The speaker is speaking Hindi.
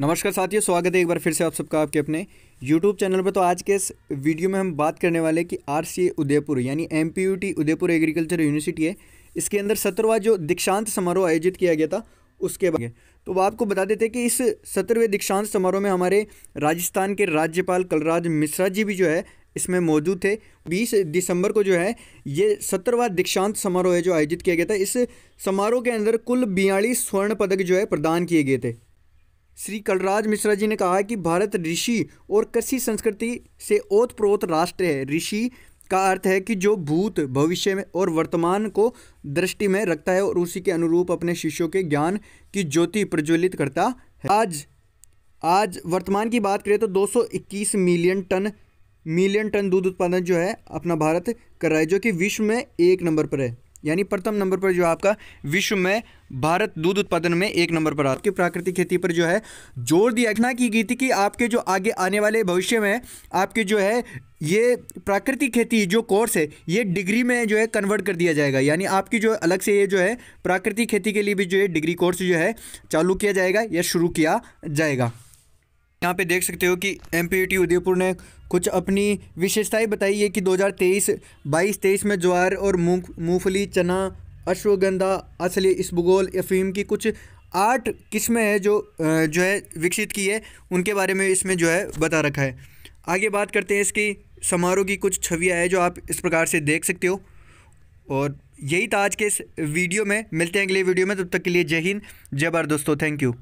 नमस्कार साथियों स्वागत है एक बार फिर से आप सबका आपके अपने YouTube चैनल पर तो आज के इस वीडियो में हम बात करने वाले कि आर उदयपुर यानी एम उदयपुर एग्रीकल्चर यूनिवर्सिटी है इसके अंदर सत्रहवा जो दीक्षांत समारोह आयोजित किया गया था उसके बाद तो वह आपको बता देते कि इस सत्रहवें दीक्षांत समारोह में हमारे राजस्थान के राज्यपाल कलराज मिश्रा जी भी जो है इसमें मौजूद थे 20 दिसंबर को जो है ये सत्रहवा दीक्षांत समारोह है जो आयोजित किया गया था इस समारोह के अंदर कुल बयालीस स्वर्ण पदक जो है प्रदान किए गए थे श्री कलराज मिश्रा जी ने कहा कि भारत ऋषि और कृषि संस्कृति से ओतप्रोत राष्ट्र है ऋषि का अर्थ है कि जो भूत भविष्य में और वर्तमान को दृष्टि में रखता है और उसी के अनुरूप अपने शिष्यों के ज्ञान की ज्योति प्रज्वलित करता है आज आज वर्तमान की बात करें तो 221 मिलियन टन मिलियन टन दूध उत्पादन जो है अपना भारत कर रहा है जो कि विश्व में एक नंबर पर है यानी प्रथम नंबर पर जो आपका विश्व में भारत दूध उत्पादन में एक नंबर पर आपकी प्राकृतिक खेती पर जो है जोर दिया रखना की गई थी कि आपके जो आगे आने वाले भविष्य में आपके जो है ये प्राकृतिक खेती जो कोर्स है ये डिग्री में जो है कन्वर्ट कर दिया जाएगा यानी आपकी जो अलग से ये जो है प्राकृतिक खेती के लिए भी जो है डिग्री कोर्स जो है चालू किया जाएगा या शुरू किया जाएगा यहाँ पे देख सकते हो कि एम उदयपुर ने कुछ अपनी विशेषताएं बताई है कि 2023 22 23 में ज्वार और मूंग मूंगफली चना अश्वगंधा असली इसबगोल अफीम की कुछ आठ किस्में हैं जो जो है विकसित की है उनके बारे में इसमें जो है बता रखा है आगे बात करते हैं इसकी समारोह की कुछ छवियाँ हैं जो आप इस प्रकार से देख सकते हो और यही था आज के इस वीडियो में मिलते हैं अगले वीडियो में तब तक के लिए जय हिंद जय भारत दोस्तों थैंक यू